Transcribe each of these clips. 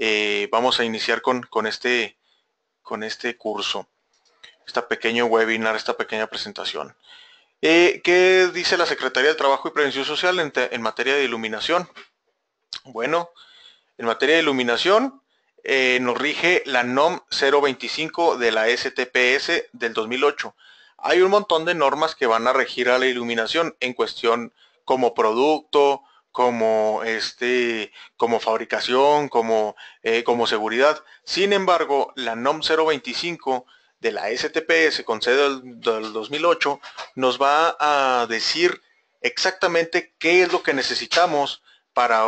Eh, vamos a iniciar con, este, con este curso, este pequeño webinar, esta pequeña presentación. Eh, ¿Qué dice la Secretaría de Trabajo y Prevención Social en, materia de iluminación? Bueno, en materia de iluminación eh, nos rige la NOM 025 de la STPS del 2008. Hay un montón de normas que van a regir a la iluminación en cuestión como producto, como, este, como fabricación, como, eh, como seguridad. Sin embargo, la NOM 025 de la STP, con sede del, 2008 nos va a decir exactamente qué es lo que necesitamos para,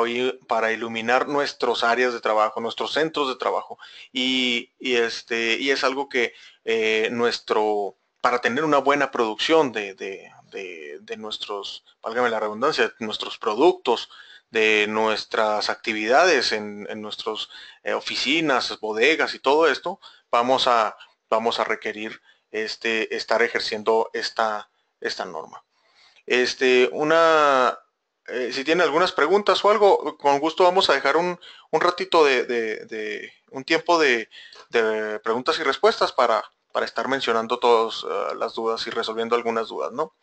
para iluminar nuestros áreas de trabajo, nuestros centros de trabajo. Y, este, y es algo que eh, nuestro, para tener una buena producción de, de, nuestros, válgame la redundancia, de nuestros productos, de nuestras actividades en, nuestras eh, oficinas, bodegas y todo esto, vamos a, vamos a requerir este, estar ejerciendo esta, esta norma. Este, una, eh, si tiene algunas preguntas o algo, con gusto vamos a dejar un, ratito de, un tiempo de preguntas y respuestas para, para estar mencionando todas eh, las dudas y resolviendo algunas dudas, ¿no?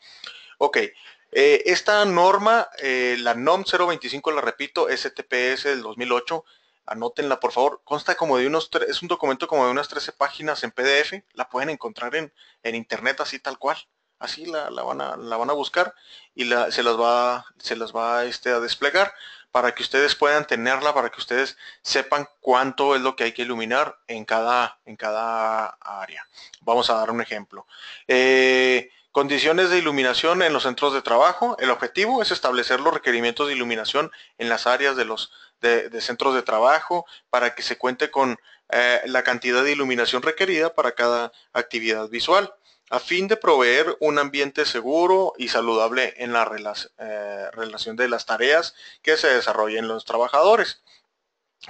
Ok, eh, esta norma, eh, la NOM 025, la repito, STPS del 2008, anótenla por favor, consta como de unos, es un documento como de unas 13 páginas en PDF, la pueden encontrar en, internet así tal cual, así la, van, a, la van a buscar y se las va, se va este, a desplegar para que ustedes puedan tenerla, para que ustedes sepan cuánto es lo que hay que iluminar en cada, área. Vamos a dar un ejemplo. Eh, condiciones de iluminación en los centros de trabajo. El objetivo es establecer los requerimientos de iluminación en las áreas de los centros de trabajo para que se cuente con eh, la cantidad de iluminación requerida para cada actividad visual a fin de proveer un ambiente seguro y saludable en la eh, relación de las tareas que se desarrollen los trabajadores.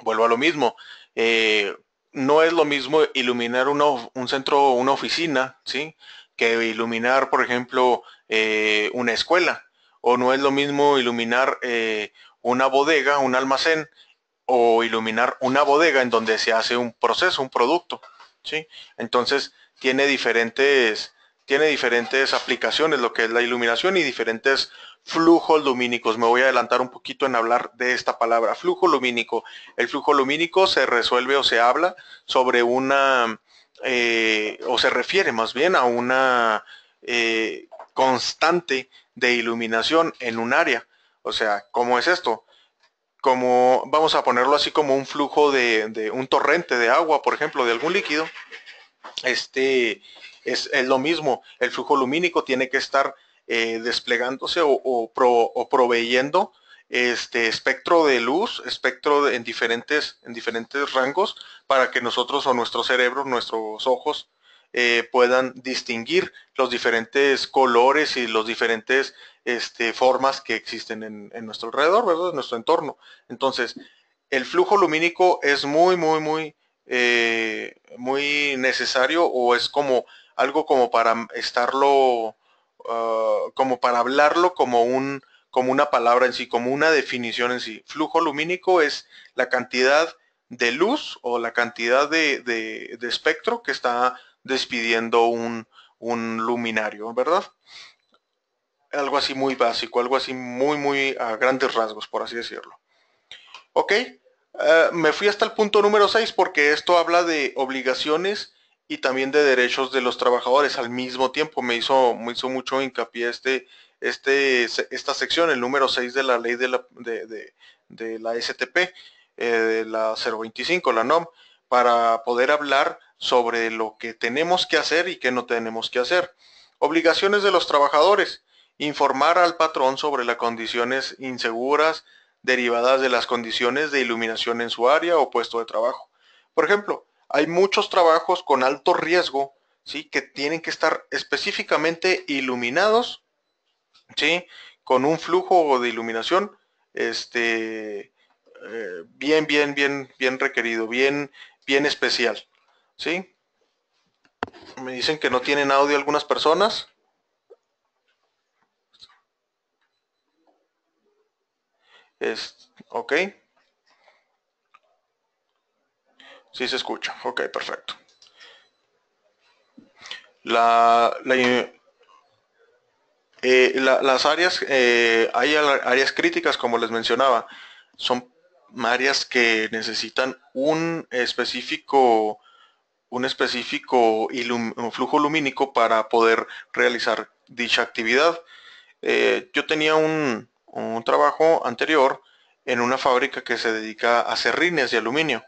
Vuelvo a lo mismo. Eh, no es lo mismo iluminar un centro, una oficina, ¿sí? Que iluminar, por ejemplo, eh, una escuela. O no es lo mismo iluminar una bodega, un almacén, o iluminar una bodega en donde se hace un proceso, un producto. ¿sí? Entonces, tiene diferentes, tiene diferentes aplicaciones, lo que es la iluminación y diferentes flujos lumínicos. Me voy a adelantar un poquito en hablar de esta palabra, flujo lumínico. El flujo lumínico se resuelve o se habla sobre una, eh, o se refiere más bien a una eh, constante de iluminación en un área. O sea, ¿cómo es esto? Como, vamos a ponerlo así como un flujo de, de un torrente de agua, por ejemplo, de algún líquido este, es, lo mismo, el flujo lumínico tiene que estar eh, desplegándose o, proveyendo este espectro de luz, espectro en, diferentes, en diferentes rangos para que nosotros o nuestro cerebro, nuestros ojos eh, puedan distinguir los diferentes colores y los diferentes este, formas que existen en, nuestro alrededor, En nuestro entorno. Entonces, el flujo lumínico es muy, muy, muy eh, muy necesario o es como algo como para estarlo, ah, como para hablarlo como un como una palabra en sí, como una definición en sí. Flujo lumínico es la cantidad de luz o la cantidad de, de, espectro que está despidiendo un, un, luminario, ¿verdad? Algo así muy básico, algo así muy, muy a grandes rasgos, por así decirlo. Ok, eh, me fui hasta el punto número 6 porque esto habla de obligaciones y también de derechos de los trabajadores al mismo tiempo. Me hizo, mucho hincapié este, este esta sección, el número 6 de la ley de la, STP, de la 025, eh, la NOM, para poder hablar sobre lo que tenemos que hacer y qué no tenemos que hacer. Obligaciones de los trabajadores. Informar al patrón sobre las condiciones inseguras, derivadas de las condiciones de iluminación en su área o puesto de trabajo. Por ejemplo, hay muchos trabajos con alto riesgo, ¿sí? Que tienen que estar específicamente iluminados, ¿sí? Con un flujo de iluminación, este, eh, bien, bien, bien, bien requerido, bien, bien especial, ¿sí? Me dicen que no tienen audio algunas personas. Es, ok. Sí se escucha. Ok, perfecto. La, eh, las áreas, eh, hay áreas críticas, como les mencionaba, son áreas que necesitan un específico, un específico flujo lumínico para poder realizar dicha actividad. Eh, yo tenía un, un trabajo anterior en una fábrica que se dedica a serrines de aluminio.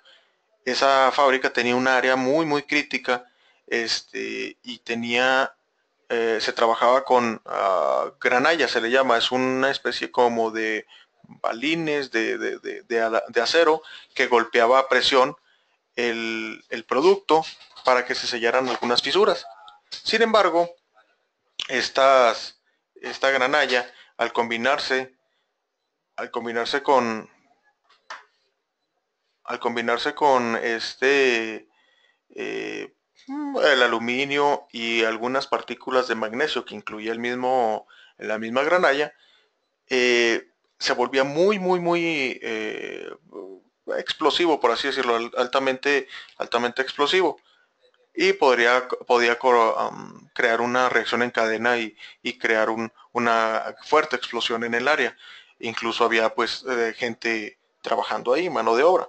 Esa fábrica tenía un área muy, muy crítica este, y tenía, eh, se trabajaba con ah, granalla, se le llama, es una especie como de balines de, acero que golpeaba a presión el, producto para que se sellaran algunas fisuras. Sin embargo, esta granalla al combinarse, al combinarse con, al combinarse con este, eh, el aluminio y algunas partículas de magnesio que incluía el mismo, la misma granalla, eh, se volvía muy, muy, muy eh, explosivo, por así decirlo, altamente, altamente explosivo y podría, podía crear una reacción en cadena y, crear una fuerte explosión en el área. Incluso había pues eh, gente trabajando ahí, mano de obra.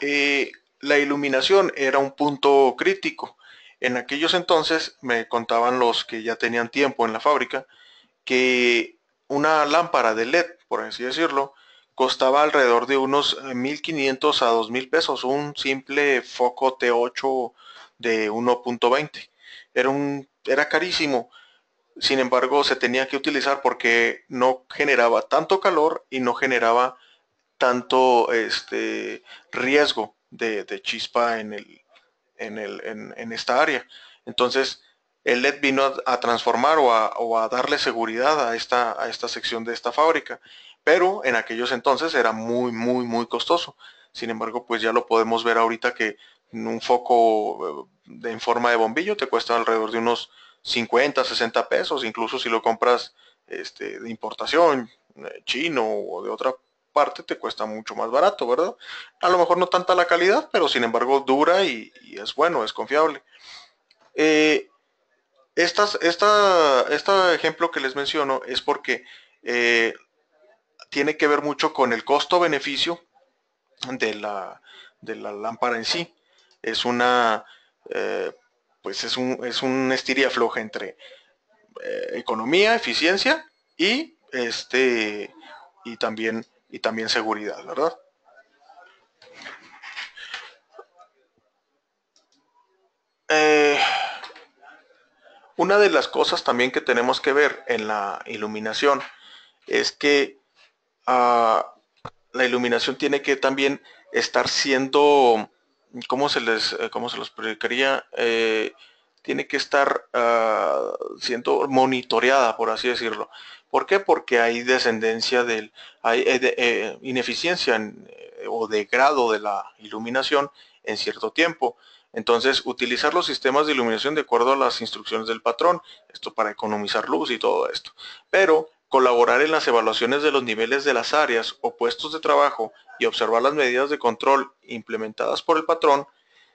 Eh, la iluminación era un punto crítico. En aquellos entonces me contaban los que ya tenían tiempo en la fábrica que una lámpara de LED, por así decirlo, costaba alrededor de unos 1.500 eh, a 2.000 pesos, un simple foco T8 de 1.20. Era, un, era carísimo, sin embargo se tenía que utilizar porque no generaba tanto calor y no generaba tanto este, riesgo de, chispa en, el, en, esta área. Entonces, el LED vino a, transformar o a, darle seguridad a esta, a esta sección de esta fábrica, pero en aquellos entonces era muy, muy, muy costoso. Sin embargo, pues ya lo podemos ver ahorita que un foco eh, en forma de bombillo te cuesta alrededor de unos 50, 60 pesos, incluso si lo compras este, de importación, eh, chino o de otra parte, te cuesta mucho más barato, ¿verdad? A lo mejor no tanta la calidad, pero sin embargo dura y, es bueno, es confiable. Eh, estas, esta, este ejemplo que les menciono es porque tiene que ver mucho con el costo-beneficio de la, de la lámpara en sí es una, eh, pues es un, es un estiria floja entre eh, economía, eficiencia y este, y también, y también seguridad, ¿verdad? Eh, una de las cosas también que tenemos que ver en la iluminación es que ah, la iluminación tiene que también estar siendo cómo se les, eh, cómo se los predicaría, eh, tiene que estar siento, ah, siendo monitoreada, por así decirlo. ¿Por qué? Porque hay descendencia del, hay eh, ineficiencia o degrado de la iluminación en cierto tiempo. Entonces, utilizar los sistemas de iluminación de acuerdo a las instrucciones del patrón, esto para economizar luz y todo esto. Pero colaborar en las evaluaciones de los niveles de las áreas o puestos de trabajo y observar las medidas de control implementadas por el patrón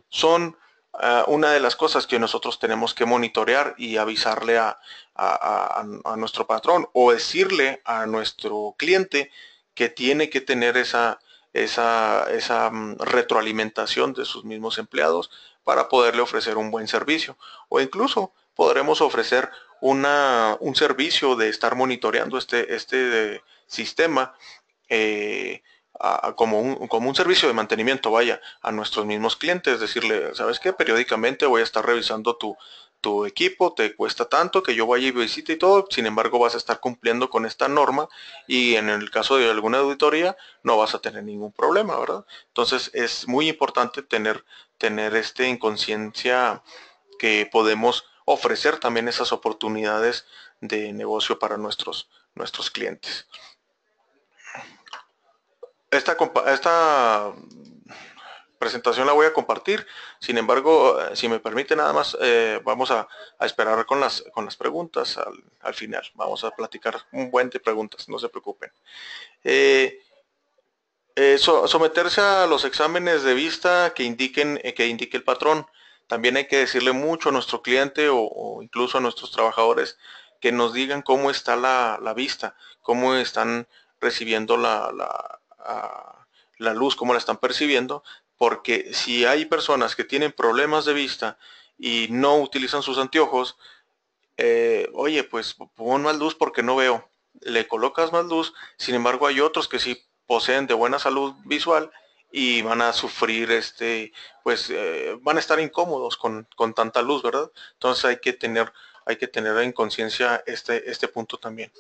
son eh, una de las cosas que nosotros tenemos que monitorear y avisarle a, a, nuestro patrón o decirle a nuestro cliente que tiene que tener esa, esa, esa mm, retroalimentación de sus mismos empleados para poderle ofrecer un buen servicio o incluso podremos ofrecer una, un servicio de estar monitoreando este, este eh, sistema eh, como, un, como un servicio de mantenimiento, vaya, a nuestros mismos clientes, decirle, ¿sabes qué? Periódicamente voy a estar revisando tu, tu equipo, te cuesta tanto que yo vaya y visite y todo, sin embargo vas a estar cumpliendo con esta norma y en el caso de alguna auditoría no vas a tener ningún problema, ¿verdad? Entonces es muy importante tener, tener este en conciencia que podemos ofrecer también esas oportunidades de negocio para nuestros, nuestros clientes. Esta, presentación la voy a compartir, sin embargo, eh, si me permite nada más, eh, vamos a, esperar con las, preguntas al, final. Vamos a platicar un buen de preguntas, no se preocupen. Eh, someterse a los exámenes de vista que indiquen que indique el patrón. También hay que decirle mucho a nuestro cliente o, incluso a nuestros trabajadores que nos digan cómo está la, vista, cómo están recibiendo la, luz, cómo la están percibiendo, porque si hay personas que tienen problemas de vista y no utilizan sus anteojos, eh, oye, pues pon más luz porque no veo. Le colocas más luz, sin embargo hay otros que sí poseen de buena salud visual y van a sufrir, este, pues eh, van a estar incómodos con, tanta luz, ¿verdad? Entonces hay que tener, hay que tener en conciencia este, este punto también.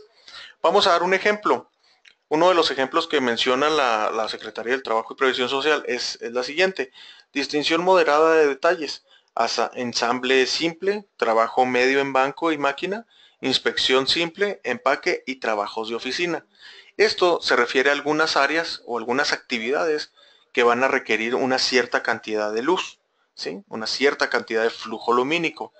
Vamos a dar un ejemplo. Uno de los ejemplos que menciona la, Secretaría del Trabajo y Previsión Social es, es la siguiente. Distinción moderada de detalles. Hasta ensamble simple, trabajo medio en banco y máquina, inspección simple, empaque y trabajos de oficina. Esto se refiere a algunas áreas o algunas actividades que van a requerir una cierta cantidad de luz, ¿sí? una cierta cantidad de flujo lumínico.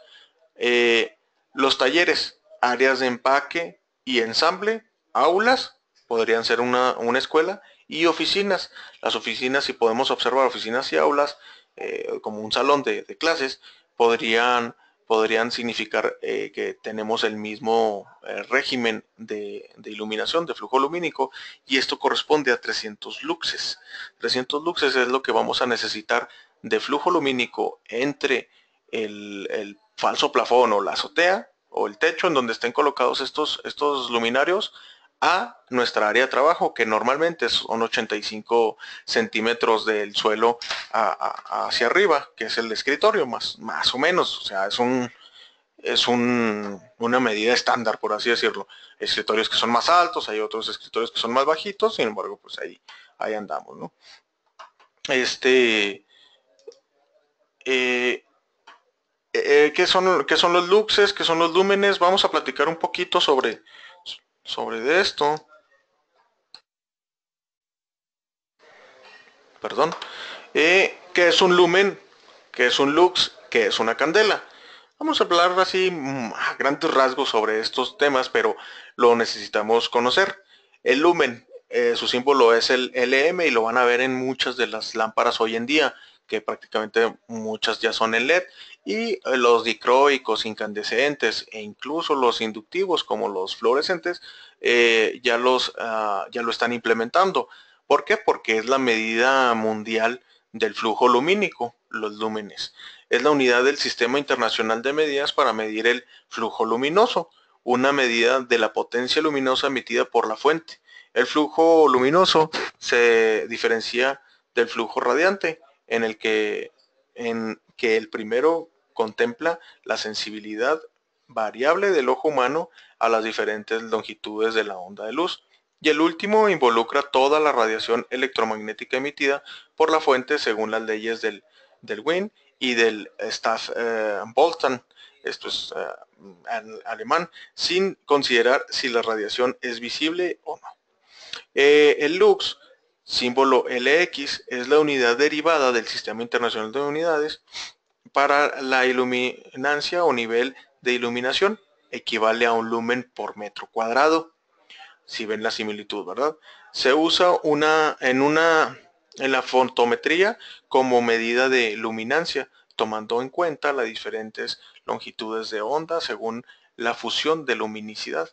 Eh, los talleres, áreas de empaque y ensamble, aulas, podrían ser una, escuela, y oficinas. Las oficinas, si podemos observar oficinas y aulas, eh, como un salón de clases, podrían podrían significar eh, que tenemos el mismo eh, régimen de, iluminación, de flujo lumínico, y esto corresponde a 300 luxes. 300 luxes es lo que vamos a necesitar de flujo lumínico entre el, falso plafón o la azotea o el techo en donde estén colocados estos, estos luminarios a nuestra área de trabajo, que normalmente son 85 centímetros del suelo hacia arriba, que es el escritorio, más, más o menos. O sea, es un es un, una medida estándar, por así decirlo. escritorios que son más altos, hay otros escritorios que son más bajitos, sin embargo, pues ahí, ahí andamos, ¿no? Este. Eh, eh, ¿qué, son, ¿Qué son los luxes? ¿Qué son los lúmenes? Vamos a platicar un poquito sobre sobre esto, perdón, y eh, que es un lumen, que es un lux, que es una candela. Vamos a hablar así mm, a grandes rasgos sobre estos temas, pero lo necesitamos conocer. El lumen, eh, su símbolo es el LM y lo van a ver en muchas de las lámparas hoy en día, que prácticamente muchas ya son en LED y eh, los dicroicos, incandescentes e incluso los inductivos como los fluorescentes eh, ya, los, ah, ya lo están implementando. ¿Por qué? Porque es la medida mundial del flujo lumínico, los lúmenes. Es la unidad del Sistema Internacional de Medidas para medir el flujo luminoso, una medida de la potencia luminosa emitida por la fuente. El flujo luminoso se diferencia del flujo radiante, en el que, en que el primero contempla la sensibilidad variable del ojo humano a las diferentes longitudes de la onda de luz. Y el último involucra toda la radiación electromagnética emitida por la fuente según las leyes del, del Wien y del Staff eh, Bolton, esto es eh, alemán, sin considerar si la radiación es visible o no. Eh, el lux, símbolo LX, es la unidad derivada del Sistema Internacional de Unidades para la iluminancia o nivel de iluminación equivale a un lumen por metro cuadrado. Si ven la similitud, ¿verdad? Se usa una en una en la fontometría como medida de luminancia, tomando en cuenta las diferentes longitudes de onda según la función de luminicidad.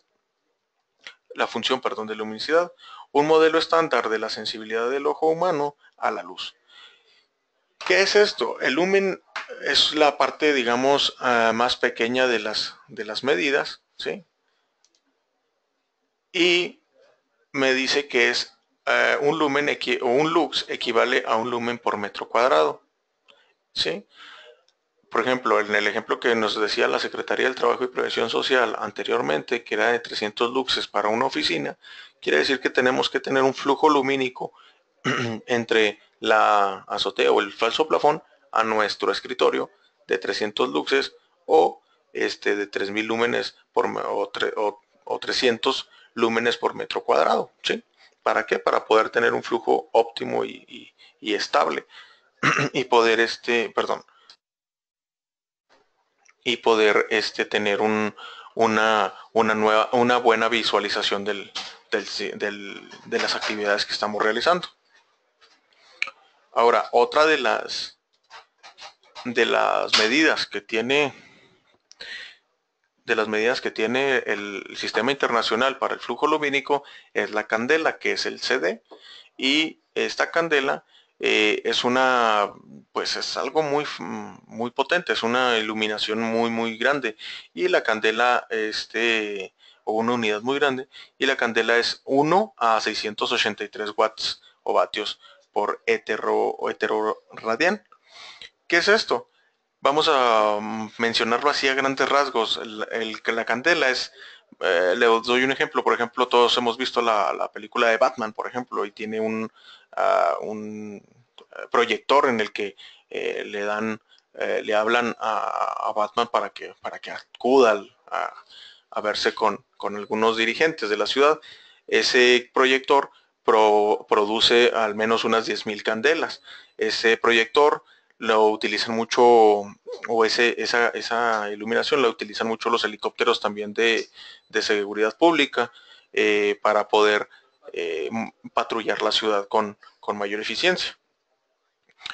La función, perdón, de luminicidad, un modelo estándar de la sensibilidad del ojo humano a la luz. ¿Qué es esto? El lumen es la parte, digamos, ah, más pequeña de las, de las medidas, ¿sí? Y me dice que es ah, un lumen o un lux equivale a un lumen por metro cuadrado, ¿sí? Por ejemplo, en el ejemplo que nos decía la Secretaría del Trabajo y Prevención Social anteriormente, que era de 300 luxes para una oficina, quiere decir que tenemos que tener un flujo lumínico entre la azotea o el falso plafón a nuestro escritorio de 300 luxes o este, de 3.000 lúmenes por, o, 300 lúmenes por metro cuadrado. ¿sí? ¿Para qué? Para poder tener un flujo óptimo y, estable y poder este, perdón, y poder este, tener un, una, una, nueva, una buena visualización del, del, de las actividades que estamos realizando. Ahora, otra de las de las medidas que tiene de las medidas que tiene el sistema internacional para el flujo lumínico es la candela, que es el CD, y esta candela eh, es una, pues es algo muy, muy potente, es una iluminación muy, muy grande, y la candela, este, o una unidad muy grande, y la candela es 1 a 683 watts o vatios por hetero, ¿Qué es esto? Vamos a mm, mencionarlo así a grandes rasgos. El, la candela es, eh, le doy un ejemplo, por ejemplo, todos hemos visto la, película de Batman, por ejemplo, y tiene un, ah, un eh, proyector en el que eh, le dan, le hablan a, Batman para que, para que acuda a, verse con, con algunos dirigentes de la ciudad. Ese proyector produce al menos unas 10.000 candelas. Ese proyector lo utilizan mucho, o ese, esa, esa iluminación la utilizan mucho los helicópteros también de, seguridad pública eh, para poder eh, patrullar la ciudad con, con, mayor eficiencia.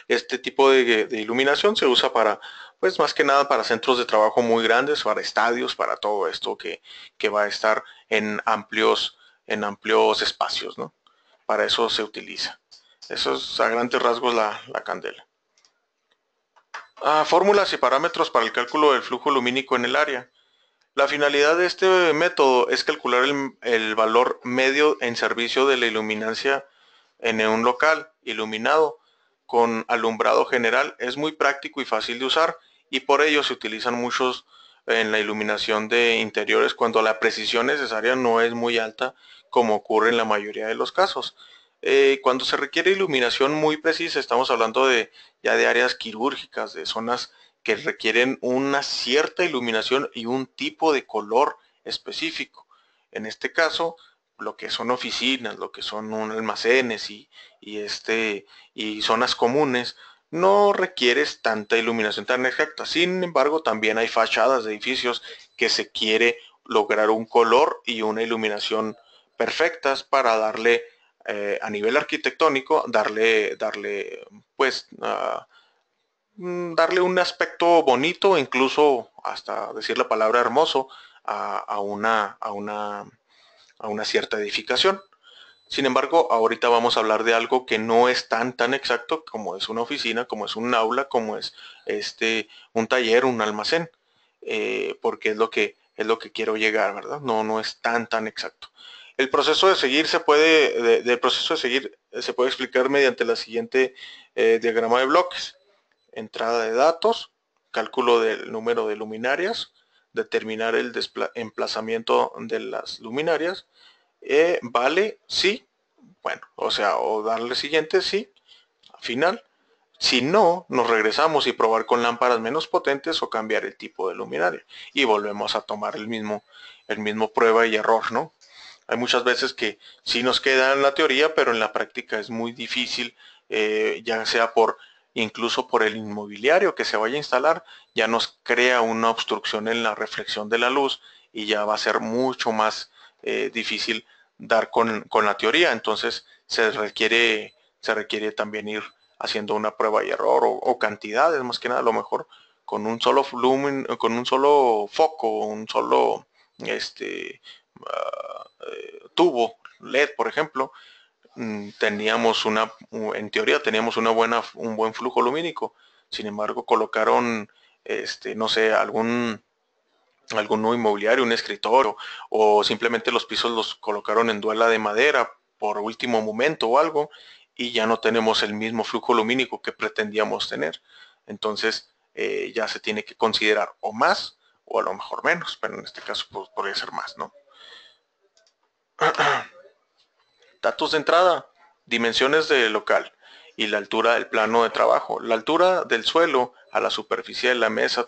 Este tipo de, iluminación se usa para, pues más que nada para centros de trabajo muy grandes, para estadios, para todo esto que, que va a estar en amplios, en amplios espacios, Para eso se utiliza. Eso es a grandes rasgos la candela fórmulas y parámetros para el cálculo del flujo lumínico en el área. La finalidad de este método es calcular el valor medio en servicio de la iluminancia en un local iluminado con alumbrado general. Es muy práctico y fácil de usar y por ello se utilizan muchos en la iluminación de interiores cuando la precisión necesaria no es muy alta como ocurre en la mayoría de los casos. Eh, cuando se requiere iluminación muy precisa, estamos hablando de ya de áreas quirúrgicas, de zonas que requieren una cierta iluminación y un tipo de color específico. En este caso, lo que son oficinas, lo que son almacenes y, este, y zonas comunes, no requieres tanta iluminación tan exacta. Sin embargo, también hay fachadas de edificios que se quiere lograr un color y una iluminación perfectas para darle eh, a nivel arquitectónico darle, darle pues, ah, mm, darle un aspecto bonito, incluso hasta decir la palabra hermoso, a, una, a, una, a una cierta edificación. Sin embargo, ahorita vamos a hablar de algo que no es tan tan exacto como es una oficina, como es un aula, como es este un taller, un almacén, eh, porque es lo que es lo que quiero llegar, ¿verdad? No, no es tan tan exacto. El proceso de seguir se puede, proceso de seguir eh, se puede explicar mediante la siguiente eh, diagrama de bloques. Entrada de datos, cálculo del número de luminarias, determinar el emplazamiento de las luminarias, eh, vale, sí, bueno, o sea, o darle siguiente, sí, final. Si no, nos regresamos y probar con lámparas menos potentes o cambiar el tipo de luminaria. Y volvemos a tomar el mismo, el mismo prueba y error, ¿no? Hay muchas veces que sí nos queda en la teoría, pero en la práctica es muy difícil, eh, ya sea por incluso por el inmobiliario que se vaya a instalar, ya nos crea una obstrucción en la reflexión de la luz y ya va a ser mucho más eh, difícil dar con, la teoría. Entonces se requiere, se requiere también ir haciendo una prueba y error o, cantidades, más que nada, a lo mejor con un solo volumen, con un solo foco, un solo este uh, tubo LED, por ejemplo, mm, teníamos una, en teoría teníamos una buena, un buen flujo lumínico. Sin embargo, colocaron, este, no sé, algún algún inmobiliario, un escritorio, o simplemente los pisos los colocaron en duela de madera por último momento o algo, y ya no tenemos el mismo flujo lumínico que pretendíamos tener. Entonces, eh, ya se tiene que considerar o más, o a lo mejor menos, pero en este caso pues, podría ser más, ¿no? Datos de entrada, dimensiones del local y la altura del plano de trabajo. La altura del suelo a la superficie de la mesa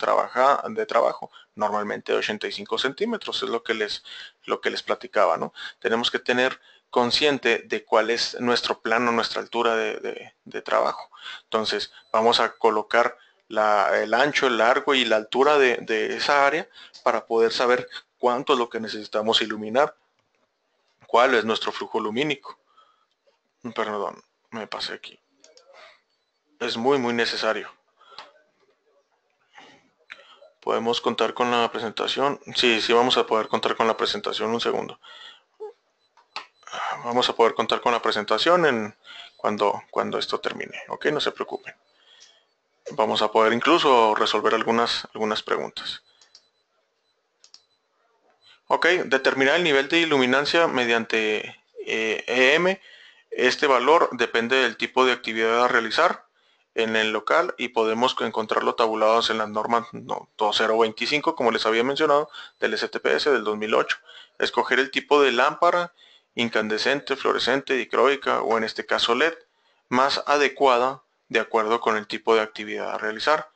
de trabajo, normalmente 85 centímetros, es lo que les, lo que les platicaba, ¿no? Tenemos que tener consciente de cuál es nuestro plano, nuestra altura de, trabajo. Entonces, vamos a colocar el ancho, el largo y la altura de, de esa área para poder saber cuánto es lo que necesitamos iluminar cuál es nuestro flujo lumínico. Perdón, me pasé aquí. Es muy, muy necesario. ¿Podemos contar con la presentación? Sí, sí, vamos a poder contar con la presentación. Un segundo. Vamos a poder contar con la presentación en cuando, cuando esto termine. Ok, no se preocupen. Vamos a poder incluso resolver algunas, algunas preguntas. Ok, determinar el nivel de iluminancia mediante EM. Este valor depende del tipo de actividad a realizar en el local y podemos encontrarlo tabulados en las normas 2025, como les había mencionado, del STPS del 2008. Escoger el tipo de lámpara incandescente, fluorescente, dicróica o en este caso LED, más adecuada de acuerdo con el tipo de actividad a realizar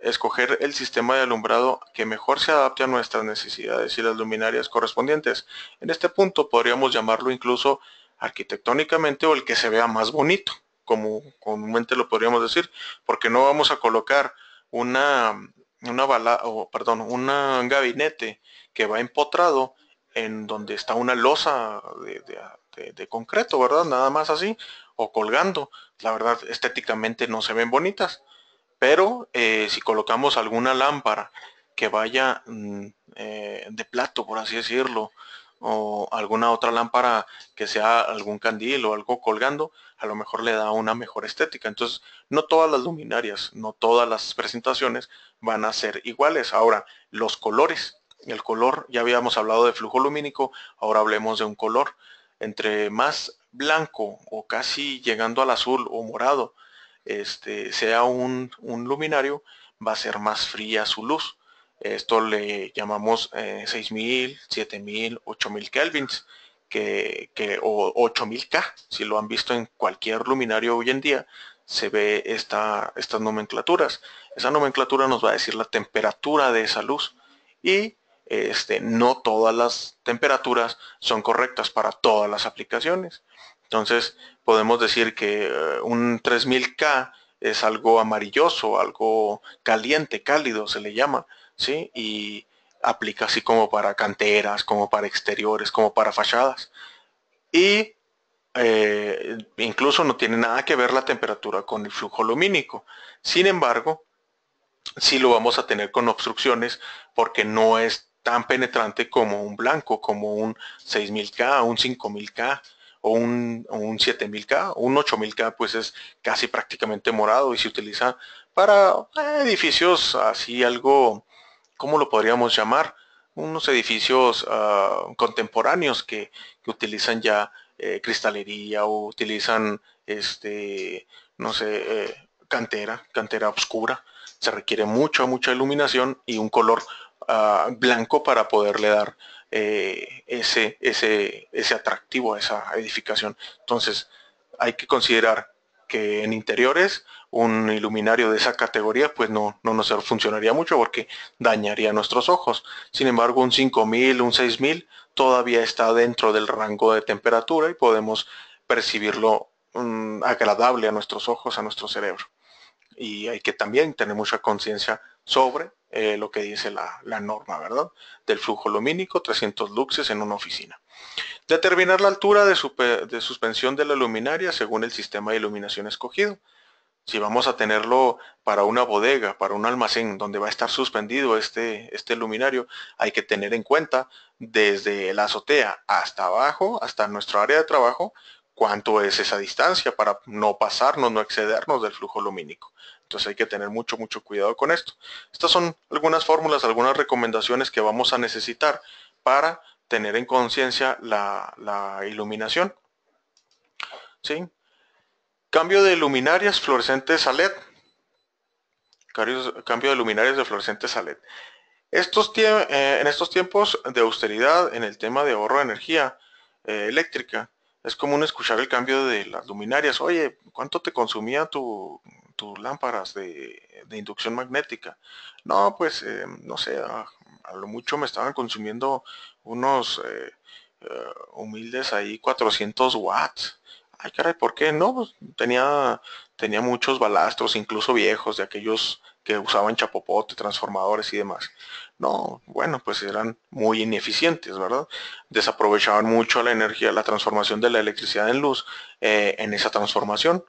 escoger el sistema de alumbrado que mejor se adapte a nuestras necesidades y las luminarias correspondientes. En este punto podríamos llamarlo incluso arquitectónicamente o el que se vea más bonito, como comúnmente lo podríamos decir, porque no vamos a colocar una, una bala, o perdón, un gabinete que va empotrado en donde está una losa de concreto, ¿verdad? Nada más así, o colgando. La verdad, estéticamente no se ven bonitas. Pero eh, si colocamos alguna lámpara que vaya mm, eh, de plato, por así decirlo, o alguna otra lámpara que sea algún candil o algo colgando, a lo mejor le da una mejor estética. Entonces, no todas las luminarias, no todas las presentaciones van a ser iguales. Ahora, los colores. El color, ya habíamos hablado de flujo lumínico, ahora hablemos de un color. Entre más blanco o casi llegando al azul o morado este, sea un, luminario, va a ser más fría su luz. Esto le llamamos 6000, 7000, 8000 kelvins que, que, o 8000K. Si lo han visto en cualquier luminario hoy en día, se ve esta, estas nomenclaturas. Esa nomenclatura nos va a decir la temperatura de esa luz y este, no todas las temperaturas son correctas para todas las aplicaciones. Entonces, podemos decir que eh, un 3000K es algo amarilloso, algo caliente, cálido se le llama, ¿sí? Y aplica así como para canteras, como para exteriores, como para fachadas. Y eh, incluso no tiene nada que ver la temperatura con el flujo lumínico. Sin embargo, sí lo vamos a tener con obstrucciones porque no es tan penetrante como un blanco, como un 6000K, un 5000K, o un, 7000K, un 8000K, pues es casi prácticamente morado y se utiliza para eh, edificios así algo, ¿cómo lo podríamos llamar? Unos edificios ah, contemporáneos que, utilizan ya eh, cristalería o utilizan, este, no sé, eh, cantera, cantera oscura. Se requiere mucha, mucha iluminación y un color ah, blanco para poderle dar eh, ese, ese, ese atractivo a esa edificación. Entonces, hay que considerar que en interiores un iluminario de esa categoría pues no, nos funcionaría mucho porque dañaría nuestros ojos. Sin embargo, un 5000, un 6000 todavía está dentro del rango de temperatura y podemos percibirlo mm, agradable a nuestros ojos, a nuestro cerebro. Y hay que también tener mucha conciencia sobre eh, lo que dice la, norma, ¿verdad? Del flujo lumínico, 300 luxes en una oficina. Determinar la altura de, suspensión de la luminaria según el sistema de iluminación escogido. Si vamos a tenerlo para una bodega, para un almacén donde va a estar suspendido este, este luminario, hay que tener en cuenta desde la azotea hasta abajo, hasta nuestro área de trabajo, cuánto es esa distancia para no pasarnos, no excedernos del flujo lumínico. Entonces hay que tener mucho, mucho cuidado con esto. Estas son algunas fórmulas, algunas recomendaciones que vamos a necesitar para tener en conciencia la, iluminación. ¿Sí? Cambio de luminarias fluorescentes a LED. Cambio de luminarias de fluorescentes a LED. Eh, en estos tiempos de austeridad en el tema de ahorro de energía eh, eléctrica, es común escuchar el cambio de las luminarias. Oye, ¿cuánto te consumía tus lámparas de, inducción magnética? No, pues, eh, no sé, a, lo mucho me estaban consumiendo unos eh, eh, humildes ahí 400 watts. Ay, caray, ¿por qué? No, pues, tenía, tenía muchos balastros, incluso viejos, de aquellos que usaban chapopote, transformadores y demás. No, bueno, pues eran muy ineficientes, ¿verdad? Desaprovechaban mucho la energía, la transformación de la electricidad en luz eh, en esa transformación.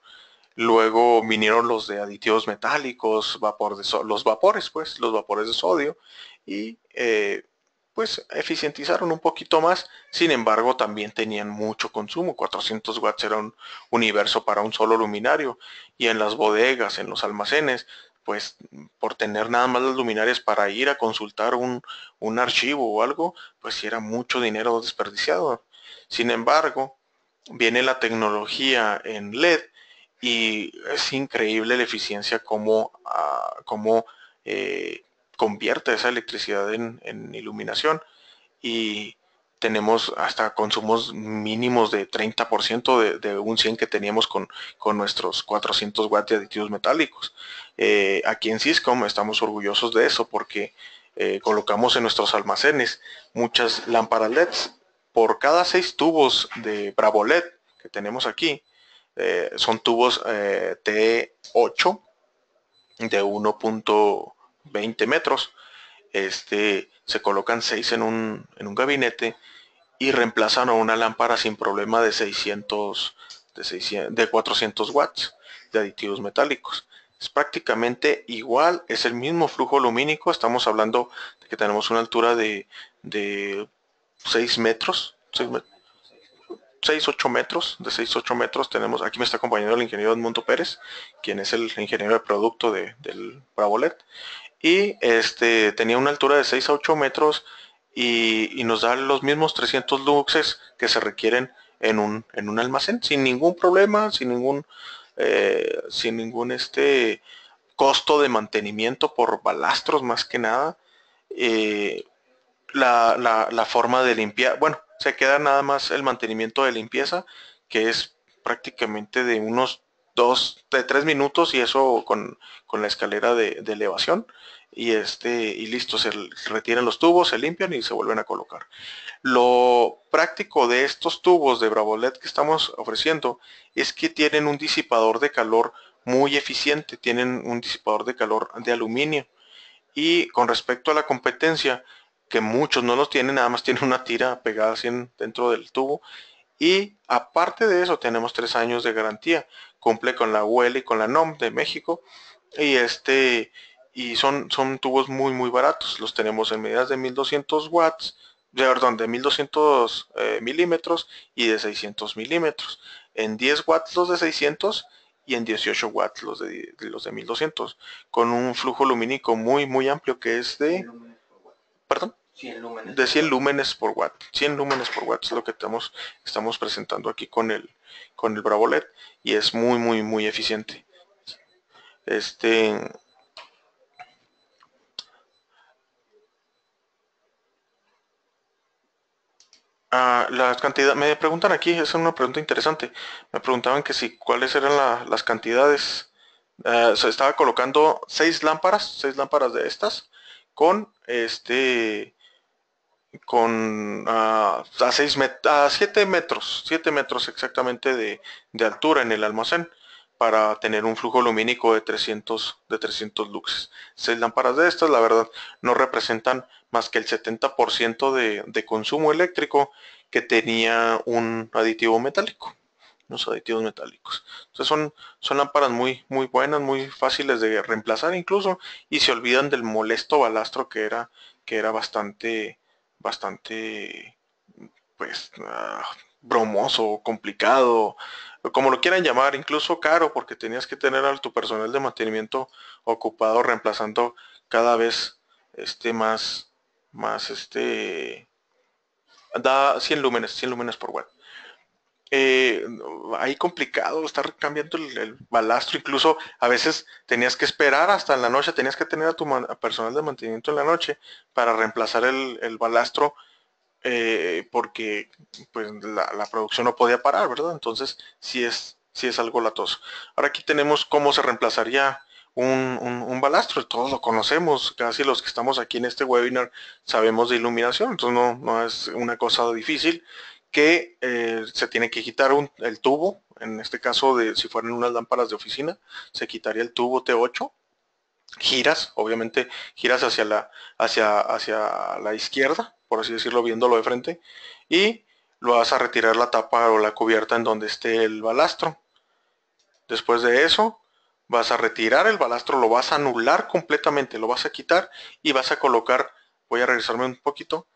Luego vinieron los de aditivos metálicos, vapor de los vapores, pues, los vapores de sodio. Y eh, pues eficientizaron un poquito más, sin embargo también tenían mucho consumo, 400 watts era un universo para un solo luminario, y en las bodegas, en los almacenes, pues por tener nada más los luminarias para ir a consultar un, archivo o algo, pues era mucho dinero desperdiciado. Sin embargo, viene la tecnología en LED y es increíble la eficiencia como, ah, eh, convierte esa electricidad en, en, iluminación. Y tenemos hasta consumos mínimos de 30% de, de un 100 que teníamos con, nuestros 400 watts de aditivos metálicos. Eh, aquí en Cisco estamos orgullosos de eso porque eh, colocamos en nuestros almacenes muchas lámparas LEDs. Por cada seis tubos de Bravo LED que tenemos aquí, eh, son tubos T8 de 1.20 metros este, se colocan seis en un, gabinete y reemplazan a una lámpara sin problema de 600, de, 600, de 400 watts de aditivos metálicos. Es prácticamente igual, es el mismo flujo lumínico, estamos hablando de que tenemos una altura de, 6 metros, 6 8 metros, de 6, 8 metros tenemos, aquí me está acompañando el ingeniero Edmundo Pérez, quien es el ingeniero de producto de, del Bravolet y este, tenía una altura de 6 a 8 metros y, nos da los mismos 300 luxes que se requieren en un, en un almacén sin ningún problema, sin ningún, eh, sin ningún este, costo de mantenimiento por balastros más que nada. Eh, la, la, forma de limpiar, bueno, se queda nada más el mantenimiento de limpieza, que es prácticamente de unos dos, de tres minutos y eso con, la escalera de, elevación. Y este, y listo, se retiran los tubos, se limpian y se vuelven a colocar. Lo práctico de estos tubos de Bravolet que estamos ofreciendo es que tienen un disipador de calor muy eficiente, tienen un disipador de calor de aluminio. Y con respecto a la competencia, que muchos no los tienen, nada más tienen una tira pegada así dentro del tubo, y aparte de eso, tenemos tres años de garantía. Cumple con la UL y con la NOM de México. Y este y son, son tubos muy muy baratos. Los tenemos en medidas de 1200 watts, de, perdón, de 1200 eh, milímetros y de 600 milímetros. En 10 watts los de 600 y en 18 watts los de, los de 1200. Con un flujo lumínico muy muy amplio que es de... Perdón. De 100 lúmenes por watt. 100 lúmenes por watt es lo que estamos, estamos presentando aquí con el, con el Bravo LED y es muy, muy, muy eficiente. Este... Ah, las cantidades, me preguntan aquí, es una pregunta interesante. Me preguntaban que si cuáles eran las cantidades. Ah, se estaba colocando seis lámparas, seis lámparas de estas, con este con a 6 a 7 metros, 7 metros exactamente de, altura en el almacén para tener un flujo lumínico de 300 de 300 luxes. Seis lámparas de estas, la verdad, no representan más que el 70% de, de consumo eléctrico que tenía un aditivo metálico, los aditivos metálicos. Entonces son, son lámparas muy, muy buenas, muy fáciles de reemplazar incluso, y se olvidan del molesto balastro que era, que era bastante, bastante, pues, ah, bromoso, complicado, como lo quieran llamar, incluso caro, porque tenías que tener a tu personal de mantenimiento ocupado, reemplazando cada vez este más, más este, da 100 lúmenes, 100 lúmenes por watt. Eh, ahí complicado estar cambiando el, balastro, incluso a veces tenías que esperar hasta en la noche, tenías que tener a tu personal de mantenimiento en la noche para reemplazar el, balastro eh, porque pues, la, producción no podía parar, ¿verdad? Entonces sí es, sí es algo latoso. Ahora aquí tenemos cómo se reemplazaría un, balastro, todos lo conocemos, casi los que estamos aquí en este webinar sabemos de iluminación, entonces no, no es una cosa difícil que eh, se tiene que quitar el tubo, en este caso de si fueran unas lámparas de oficina, se quitaría el tubo T8, giras, obviamente giras hacia la, hacia, hacia la izquierda, por así decirlo, viéndolo de frente, y lo vas a retirar la tapa o la cubierta en donde esté el balastro. Después de eso, vas a retirar el balastro, lo vas a anular completamente, lo vas a quitar y vas a colocar, voy a regresarme un poquito,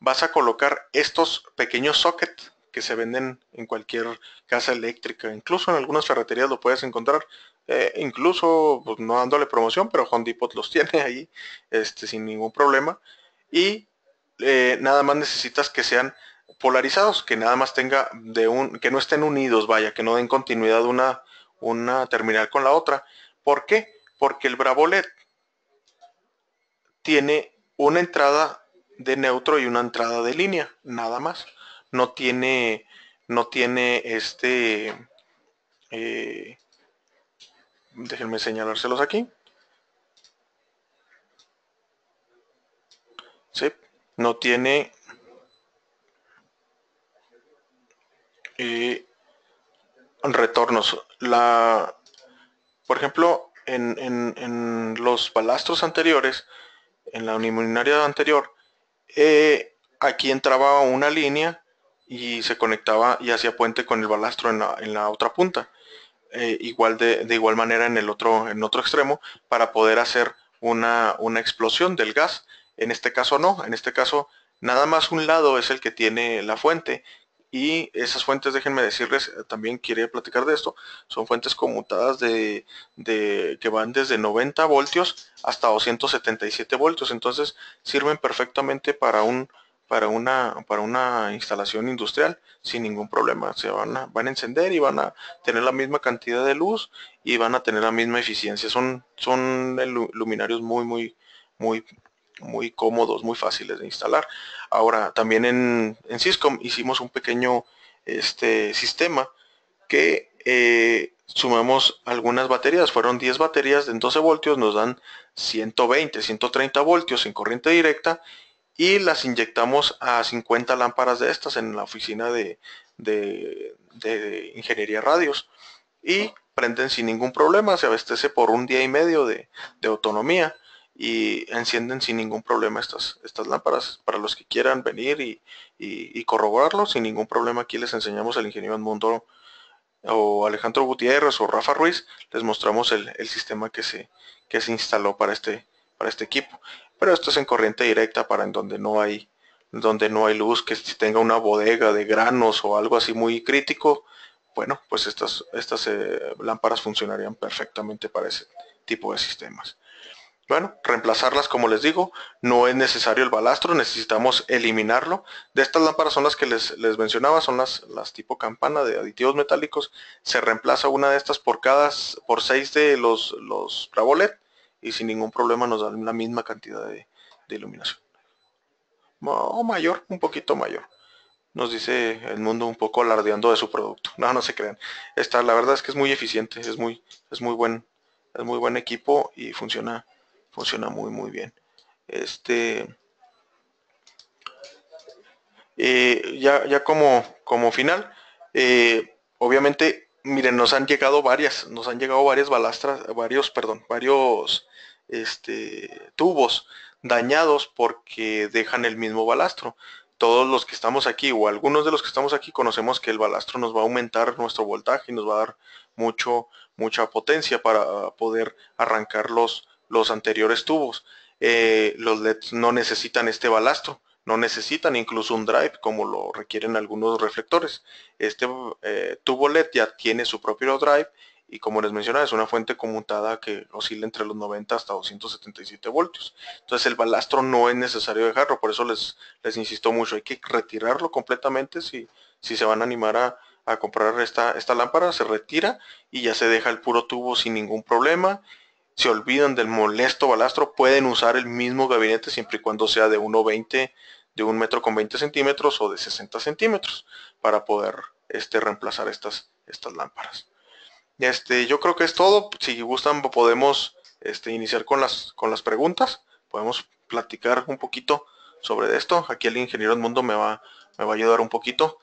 vas a colocar estos pequeños sockets que se venden en cualquier casa eléctrica, incluso en algunas ferreterías lo puedes encontrar, eh, incluso pues, no dándole promoción, pero Home Depot los tiene ahí este, sin ningún problema. Y eh, nada más necesitas que sean polarizados, que nada más tenga de un, que no estén unidos, vaya, que no den continuidad una, una terminal con la otra. ¿Por qué? Porque el Bravolet tiene una entrada de neutro y una entrada de línea, nada más. No tiene, no tiene este, eh, déjenme señalárselos aquí. no tiene eh, retornos. La, por ejemplo, en, en, en los balastros anteriores, en la unimulinaria anterior, eh, aquí entraba una línea y se conectaba y hacía puente con el balastro en la, en la otra punta. Eh, igual de, igual manera en el otro, en otro extremo, para poder hacer una, una explosión del gas. En este caso no, en este caso nada más un lado es el que tiene la fuente y esas fuentes, déjenme decirles, eh, también quería platicar de esto, son fuentes conmutadas de, que van desde 90 voltios hasta 277 voltios. Entonces sirven perfectamente para un para una para una instalación industrial sin ningún problema. Se van van a encender y van a tener la misma cantidad de luz y van a tener la misma eficiencia. Son son luminarios muy muy muy muy cómodos, muy fáciles de instalar. Ahora, también en, en hicimos un pequeño este, sistema que eh, sumamos algunas baterías, fueron 10 baterías de 12 voltios, nos dan 120, 130 voltios en corriente directa y las inyectamos a 50 lámparas de estas en la oficina de, de, de ingeniería radios y prenden sin ningún problema, se abastece por un día y medio de autonomía y encienden sin ningún problema estas, estas lámparas para los que quieran venir y, y, corroborarlo sin ningún problema. Aquí les enseñamos al ingeniero mundo o Alejandro Gutiérrez o Rafa Ruiz, les mostramos el, sistema que se, que se instaló para este, para este equipo. Pero esto es en corriente directa para en donde no hay donde no hay luz, que si tenga una bodega de granos o algo así muy crítico, bueno, pues estas, estas eh, lámparas funcionarían perfectamente para ese tipo de sistemas. Bueno, reemplazarlas como les digo, no es necesario el balastro, necesitamos eliminarlo. De estas lámparas son las que les, les mencionaba, son las, tipo campana de aditivos metálicos. Se reemplaza una de estas por cada, por seis de los, los y sin ningún problema nos dan la misma cantidad de, iluminación. O mayor, un poquito mayor nos dice el mundo un poco alardeando de su producto. No, no se crean. Esta, la verdad es que es muy eficiente, es muy, es muy buen, es muy buen equipo y funciona, funciona muy, muy bien. Este. Eh, ya, como, como final, eh, obviamente, miren, nos han llegado varias, nos han llegado varias balastras, varios, perdón, varios este, tubos dañados porque dejan el mismo balastro. Todos los que estamos aquí o algunos de los que estamos aquí conocemos que el balastro nos va a aumentar nuestro voltaje y nos va a dar mucho, mucha potencia para poder arrancar los, los anteriores tubos. Eh, los LEDs no necesitan este balastro, no necesitan incluso un drive como lo requieren algunos reflectores. Este eh, tubo LED ya tiene su propio drive y como les mencionaba es una fuente conmutada que oscila entre los 90 hasta 277 voltios. Entonces el balastro no es necesario dejarlo, por eso les, les insisto mucho, hay que retirarlo completamente si, si se van a animar a, a comprar esta, esta lámpara, se retira y ya se deja el puro tubo sin ningún problema se olvidan del molesto balastro, pueden usar el mismo gabinete siempre y cuando sea de 1,20, de 1 metro con 20 centímetros o de 60 centímetros para poder este, reemplazar estas, estas lámparas. Este, yo creo que es todo. Si gustan podemos este, iniciar con las, con las preguntas. Podemos platicar un poquito sobre esto. Aquí el ingeniero mundo me va, me va a ayudar un poquito.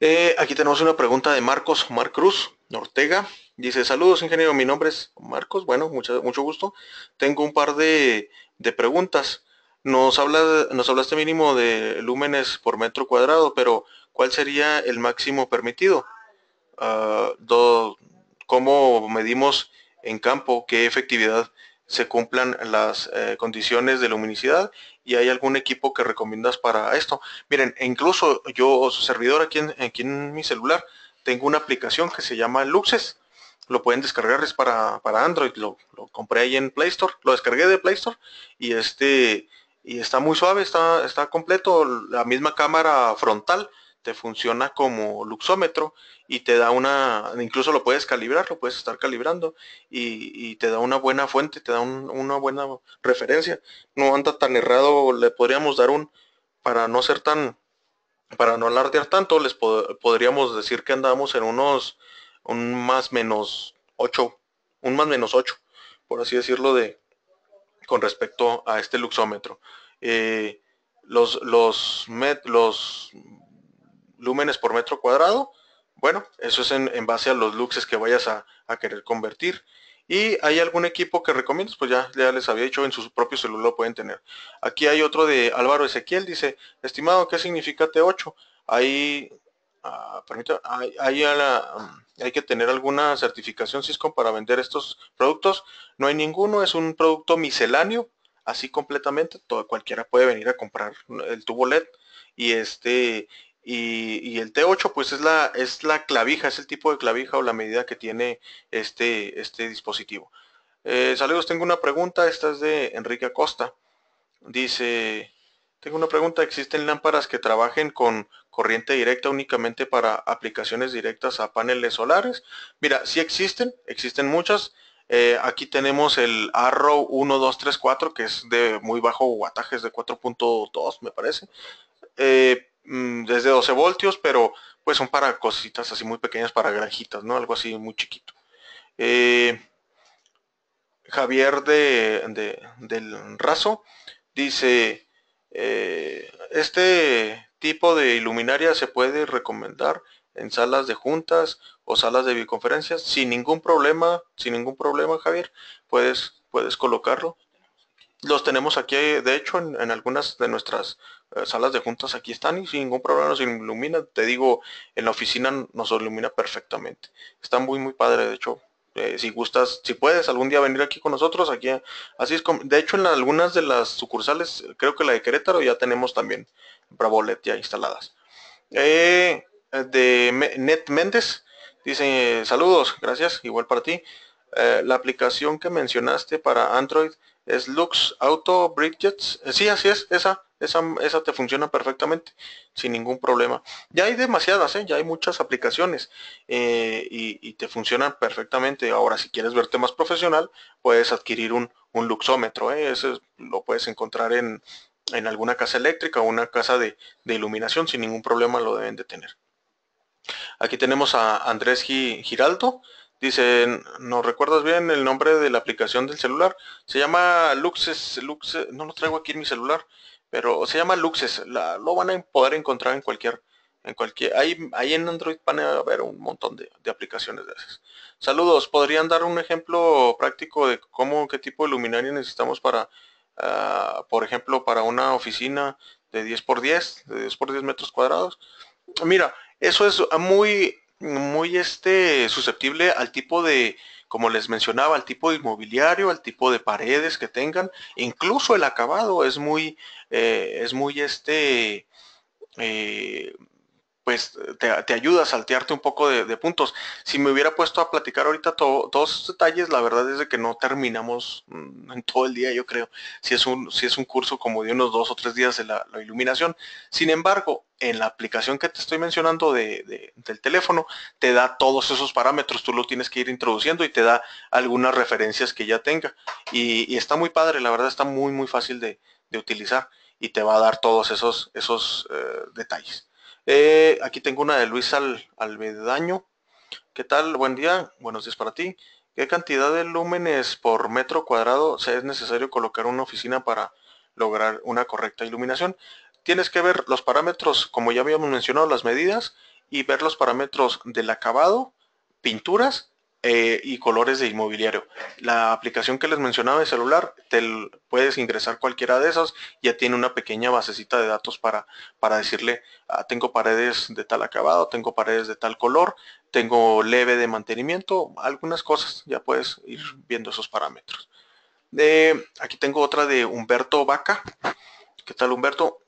Eh, aquí tenemos una pregunta de Marcos Omar Cruz Ortega. Dice, saludos ingeniero, mi nombre es Marcos. Bueno, mucho, gusto. Tengo un par de, preguntas. Nos, habla, nos hablaste mínimo de lúmenes por metro cuadrado, pero ¿cuál sería el máximo permitido? Ah, ¿Cómo medimos en campo? ¿Qué efectividad se cumplan las eh, condiciones de luminosidad y hay algún equipo que recomiendas para esto. Miren, e incluso yo, su servidor aquí en, en mi celular, tengo una aplicación que se llama Luxes. Lo pueden descargar, es para, para Android, lo, lo, compré ahí en Play Store, lo descargué de Play Store y este y está muy suave, está, está completo, la misma cámara frontal te funciona como luxómetro y te da una, incluso lo puedes calibrar, lo puedes estar calibrando y, te da una buena fuente, te da una buena referencia. No anda tan errado, le podríamos dar un, para no ser tan, para no alardear tanto, les podríamos decir que andamos en unos, un más menos 8, un más menos 8, por así decirlo, de con respecto a este luxómetro. Eh, los, los, los lúmenes por metro cuadrado. Bueno, eso es en, base a los luxes que vayas a, querer convertir. Y hay algún equipo que recomiendas, pues ya, ya les había dicho, en su propio celular lo pueden tener. Aquí hay otro de Álvaro Ezequiel, dice, estimado, ¿qué significa T8? Ahí, ah, hay, hay, que tener alguna certificación Cisco para vender estos productos. No hay ninguno, es un producto misceláneo, así completamente, cualquiera puede venir a comprar el tubo LED y este y, el T8 pues es la, es la clavija, es el tipo de clavija o la medida que tiene este, este dispositivo. Eh, saludos, tengo una pregunta, esta es de Enrique Acosta. Dice, tengo una pregunta, ¿existen lámparas que trabajen con corriente directa únicamente para aplicaciones directas a paneles solares? Mira, sí existen, existen muchas. Eh, aquí tenemos el Arrow 1234 que es de muy bajo es de 4.2 me parece. Eh, Mm, desde 12 voltios, pero pues son para cositas así muy pequeñas, para granjitas, ¿no? Algo así muy chiquito. Eh, Javier de, del Razo dice, eh, este tipo de iluminaria se puede recomendar en salas de juntas o salas de videoconferencias sin ningún problema, sin ningún problema Javier, puedes, puedes colocarlo. Los tenemos aquí, eh, de hecho, en, algunas de nuestras eh, salas de juntas aquí están y sin ningún problema nos ilumina. Te digo, en la oficina nos ilumina perfectamente. Están muy, muy padre, de hecho. Eh, si gustas, si puedes algún día venir aquí con nosotros, aquí así es como, de hecho en algunas de las sucursales, creo que la de Querétaro ya tenemos también Bravolet ya instaladas. de Net Méndez dice saludos, gracias, igual para ti. la aplicación que mencionaste para Android es Lux Auto Bridgets. Eh, sí, así es, esa, esa, te funciona perfectamente, sin ningún problema. Ya hay demasiadas, ¿eh? ya hay muchas aplicaciones eh, y, te funcionan perfectamente. Ahora, si quieres verte más profesional, puedes adquirir un, luxómetro, ese lo puedes encontrar en, alguna casa eléctrica o una casa de, de, iluminación, sin ningún problema lo deben de tener. Aquí tenemos a Andrés Giraldo. Dice, ¿no recuerdas bien el nombre de la aplicación del celular? Se llama Luxes, Lux no lo traigo aquí en mi celular, pero se llama Luxes. lo van a poder encontrar en cualquier, en cualquier, ahí, en Android van a haber un montón de, aplicaciones de esas. Saludos, ¿podrían dar un ejemplo práctico de cómo, qué tipo de luminaria necesitamos para, ah, por ejemplo, para una oficina de 10 x 10, de 10 x 10 metros cuadrados? Mira, eso es muy muy este, susceptible al tipo de, como les mencionaba, al tipo de inmobiliario, al tipo de paredes que tengan, incluso el acabado es muy, eh, es muy este, eh, pues te, ayuda a saltearte un poco de, puntos. Si me hubiera puesto a platicar ahorita todos esos detalles, la verdad es que no terminamos mm, en todo el día, yo creo. Si es un, si es un curso como de unos dos o tres días de la, iluminación. Sin embargo, en la aplicación que te estoy mencionando del teléfono, te da todos esos parámetros, tú lo tienes que ir introduciendo y te da algunas referencias que ya tenga. Y, está muy padre, la verdad está muy, muy fácil de, utilizar y te va a dar todos esos, esos eh, detalles. Eh, aquí tengo una de Luis Al, Almedaño. ¿Qué tal? Buen día. Buenos días para ti. ¿Qué cantidad de lúmenes por metro cuadrado se es necesario colocar una oficina para lograr una correcta iluminación? Tienes que ver los parámetros, como ya habíamos mencionado, las medidas y ver los parámetros del acabado, pinturas eh, y colores de inmobiliario. La aplicación que les mencionaba de celular, te puedes ingresar cualquiera de esas, ya tiene una pequeña basecita de datos para, para decirle, ah, tengo paredes de tal acabado, tengo paredes de tal color, tengo leve de mantenimiento, algunas cosas, ya puedes ir viendo esos parámetros. De, aquí tengo otra de Humberto Vaca. ¿Qué tal Humberto?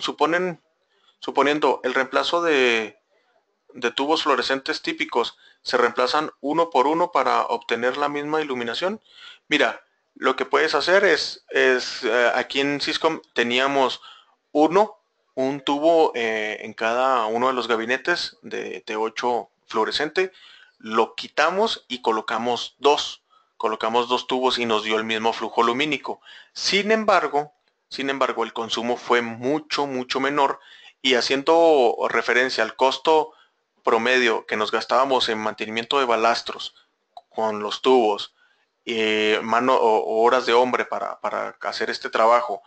Suponen, suponiendo el reemplazo de de tubos fluorescentes típicos se reemplazan uno por uno para obtener la misma iluminación. Mira, lo que puedes hacer es, es eh, aquí en Cisco teníamos uno, un tubo eh, en cada uno de los gabinetes de T8 fluorescente, lo quitamos y colocamos dos, colocamos dos tubos y nos dio el mismo flujo lumínico. Sin embargo, sin embargo, el consumo fue mucho, mucho menor y haciendo referencia al costo promedio que nos gastábamos en mantenimiento de balastros con los tubos, y eh, mano o, horas de hombre para, hacer este trabajo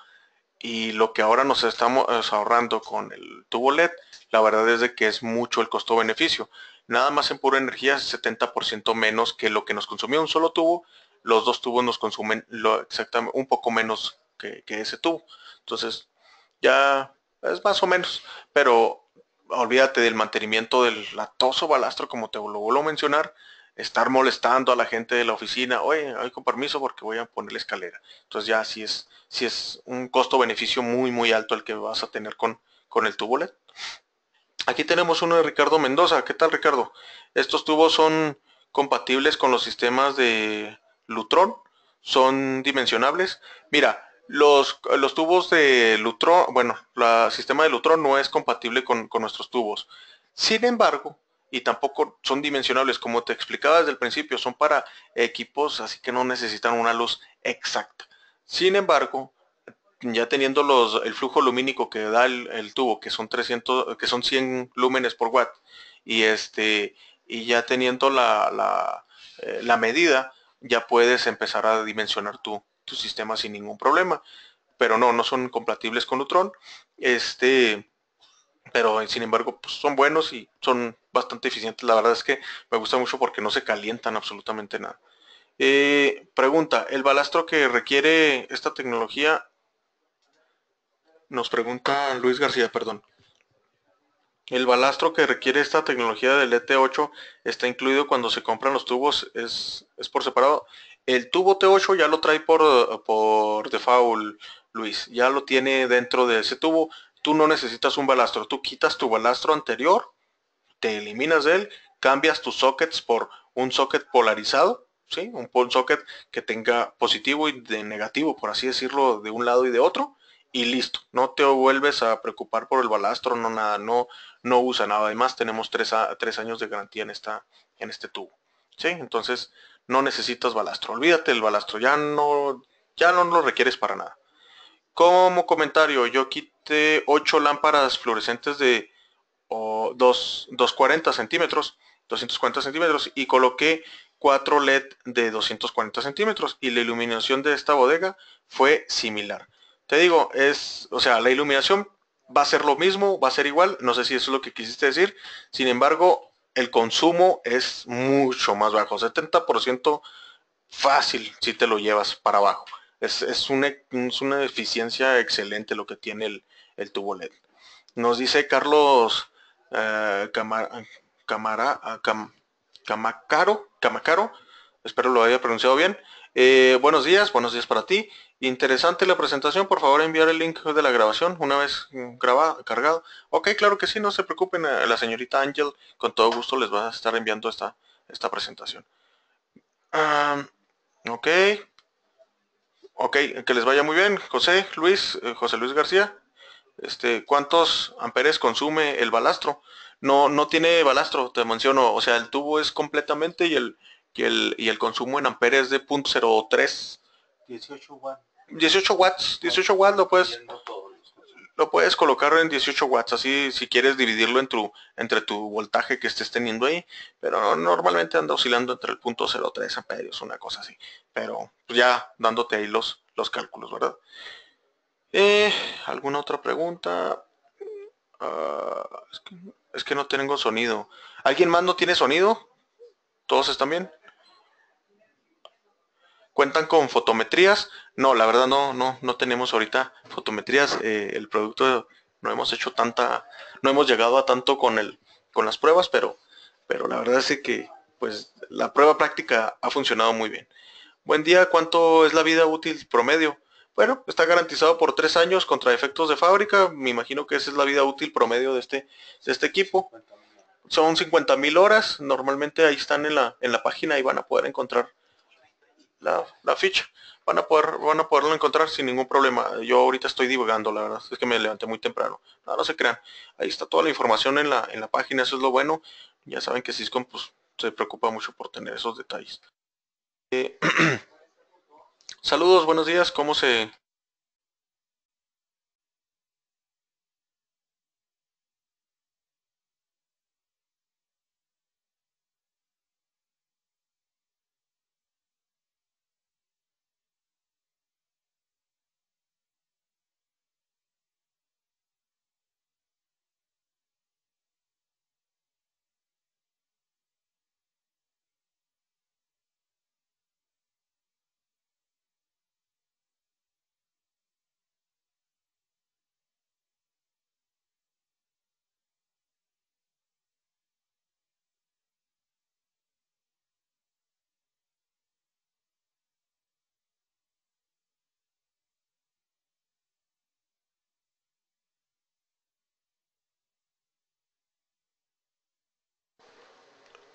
y lo que ahora nos estamos eh, ahorrando con el tubo LED, la verdad es de que es mucho el costo-beneficio. Nada más en pura energía 70% menos que lo que nos consumía un solo tubo, los dos tubos nos consumen exactamente un poco menos que, que ese tubo. Entonces, ya es más o menos, pero olvídate del mantenimiento del latoso balastro, como te lo vuelvo a mencionar, estar molestando a la gente de la oficina, oye, hay con permiso porque voy a poner la escalera. Entonces ya si es, es un costo-beneficio muy, muy alto el que vas a tener con, con el tubo LED. Aquí tenemos uno de Ricardo Mendoza. ¿Qué tal Ricardo? Estos tubos son compatibles con los sistemas de Lutron, son dimensionables. Mira, los, los tubos de Lutron, bueno, el sistema de Lutron no es compatible con, nuestros tubos. Sin embargo, y tampoco son dimensionables, como te explicaba desde el principio, son para equipos, así que no necesitan una luz exacta. Sin embargo, ya teniendo los, el flujo lumínico que da el, tubo, que son 300, que son 100 lúmenes por watt, y este, y ya teniendo la, la, eh, la medida, ya puedes empezar a dimensionar tu, tu sistema sin ningún problema. Pero no, no son compatibles con Lutron. Este, pero eh, sin embargo pues, son buenos y son bastante eficientes. La verdad es que me gusta mucho porque no se calientan absolutamente nada. Eh, pregunta, ¿el balastro que requiere esta tecnología? Nos pregunta Luis García, perdón. El balastro que requiere esta tecnología del ET8 está incluido cuando se compran los tubos, es, es por separado. El tubo T8 ya lo trae por, por default, Luis. Ya lo tiene dentro de ese tubo. Tú no necesitas un balastro. Tú quitas tu balastro anterior, te eliminas de él, cambias tus sockets por un socket polarizado, ¿sí? Un socket que tenga positivo y de negativo, por así decirlo, de un lado y de otro. Y listo, no te vuelves a preocupar por el balastro, no nada, no, no usa nada. Además tenemos tres, años de garantía en, esta, en este tubo. ¿sí? Entonces, no necesitas balastro. Olvídate el balastro, ya no, ya no lo requieres para nada. Como comentario, yo quité 8 lámparas fluorescentes de 2, 240 centímetros, 240 centímetros, y coloqué 4 LED de 240 centímetros, y la iluminación de esta bodega fue similar. Te digo, es, o sea, la iluminación va a ser lo mismo, va a ser igual, no sé si eso es lo que quisiste decir, sin embargo, el consumo es mucho más bajo, 70% fácil si te lo llevas para abajo. Es, una, eficiencia excelente lo que tiene el, el tubo LED. Nos dice Carlos eh, Camara, ah, Camacaro, Camacaro, espero lo haya pronunciado bien. Eh, buenos días, buenos días para ti. Interesante la presentación, por favor enviar el link de la grabación una vez grabado, cargado. Ok, claro que sí, no se preocupen, eh, la señorita Ángel con todo gusto les va a estar enviando esta, esta presentación. ok. Ok, que les vaya muy bien, José Luis, eh, José Luis García. Este, ¿cuántos amperes consume el balastro? No, no tiene balastro, te menciono, o sea, el tubo es completamente y el, y el, consumo en amperes de 0.3. 18 watts. 18 watts, 18 watts lo puedes lo puedes colocar en 18 watts, así si quieres dividirlo en entre tu voltaje que estés teniendo ahí, pero normalmente anda oscilando entre el punto 03 amperios, una cosa así, pero ya dándote ahí los, los cálculos, ¿verdad? Eh, ¿Alguna otra pregunta? Ah, es, que, es que no tengo sonido. ¿Alguien más no tiene sonido? ¿Todos están bien? ¿Cuentan con fotometrías? No, la verdad no, no, no tenemos ahorita fotometrías. Eh, el producto no hemos hecho tanta, no hemos llegado a tanto con el, con las pruebas, pero, pero la verdad es que pues la prueba práctica ha funcionado muy bien. Buen día, ¿cuánto es la vida útil promedio? Bueno, está garantizado por tres años contra efectos de fábrica. Me imagino que esa es la vida útil promedio de este, de este equipo. Son 50.000 horas. Normalmente ahí están en la, en la página y van a poder encontrar la, ficha. Van a poder, van a poderlo encontrar sin ningún problema. Yo ahorita estoy divagando, la verdad, es que me levanté muy temprano. No, no se crean. Ahí está toda la información en la, en la página, eso es lo bueno. Ya saben que Cisco pues, se preocupa mucho por tener esos detalles. Eh, saludos, buenos días, ¿cómo se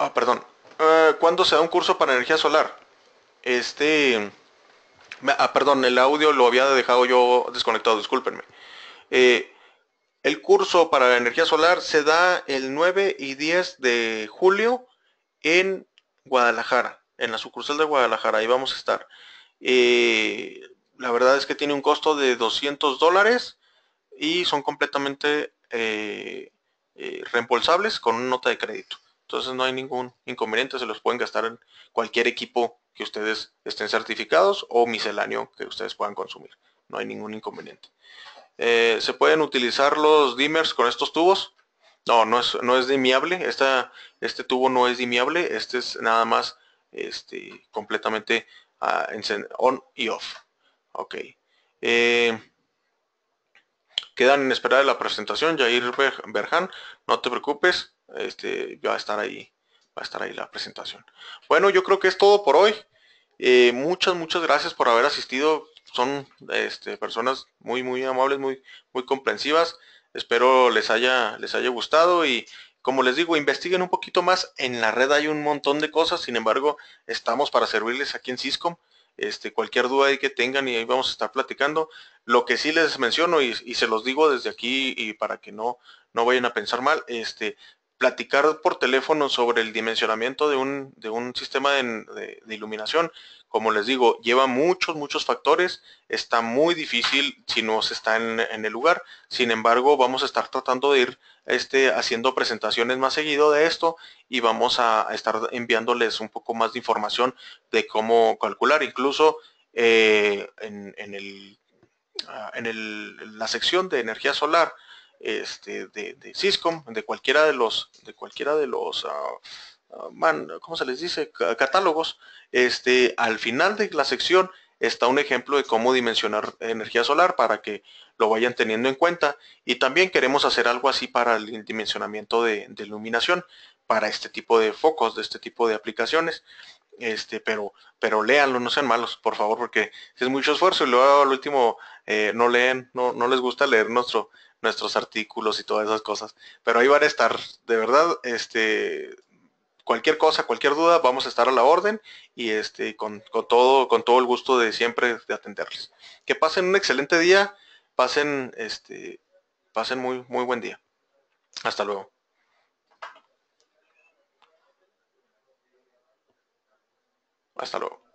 Ah, perdón. Eh, ¿Cuándo se da un curso para energía solar? Este... Ah, perdón, el audio lo había dejado yo desconectado, discúlpenme. Eh, el curso para la energía solar se da el 9 y 10 de julio en Guadalajara, en la sucursal de Guadalajara, ahí vamos a estar. Eh, la verdad es que tiene un costo de 200 dólares y son completamente reembolsables con una nota de crédito. Entonces no hay ningún inconveniente, se los pueden gastar en cualquier equipo que ustedes estén certificados o misceláneo que ustedes puedan consumir. No hay ningún inconveniente. Eh, ¿Se pueden utilizar los dimmers con estos tubos? No, no es, no dimiable. este tubo no es dimiable. Este es nada más este, completamente ah, on y off. Ok. Eh, quedan en espera de la presentación, Jair Berhan. No te preocupes este, va a estar ahí, va a estar ahí la presentación. Bueno, yo creo que es todo por hoy. Eh, muchas, muchas gracias por haber asistido. Son este, personas muy, muy amables, muy, muy comprensivas. Espero les haya, les haya gustado y como les digo, investiguen un poquito más. En la red hay un montón de cosas, sin embargo, estamos para servirles aquí en Cisco. Este, cualquier duda que tengan y ahí vamos a estar platicando. Lo que sí les menciono y, y, se los digo desde aquí y para que no, no vayan a pensar mal, este, platicar por teléfono sobre el dimensionamiento de un, de un sistema de, iluminación, como les digo, lleva muchos, muchos factores, está muy difícil si no se está en, el lugar, sin embargo vamos a estar tratando de ir este, haciendo presentaciones más seguido de esto y vamos a, estar enviándoles un poco más de información de cómo calcular, incluso eh, en, en, ah, la sección de energía solar este, de, de de cualquiera de los, de cualquiera de los ah, ah, ¿cómo se les dice? catálogos, este, al final de la sección está un ejemplo de cómo dimensionar energía solar para que lo vayan teniendo en cuenta. Y también queremos hacer algo así para el dimensionamiento de, iluminación, para este tipo de focos, de este tipo de aplicaciones. Este, pero, pero léanlo, no sean malos, por favor, porque es mucho esfuerzo y luego al último eh, no leen, no les gusta leer nuestro, nuestros artículos y todas esas cosas. Pero ahí van a estar, de verdad, este, cualquier cosa, cualquier duda, vamos a estar a la orden y este, con, con, todo, con todo el gusto de siempre de atenderles. Que pasen un excelente día, pasen, este, pasen muy, muy buen día. Hasta luego. Hasta luego.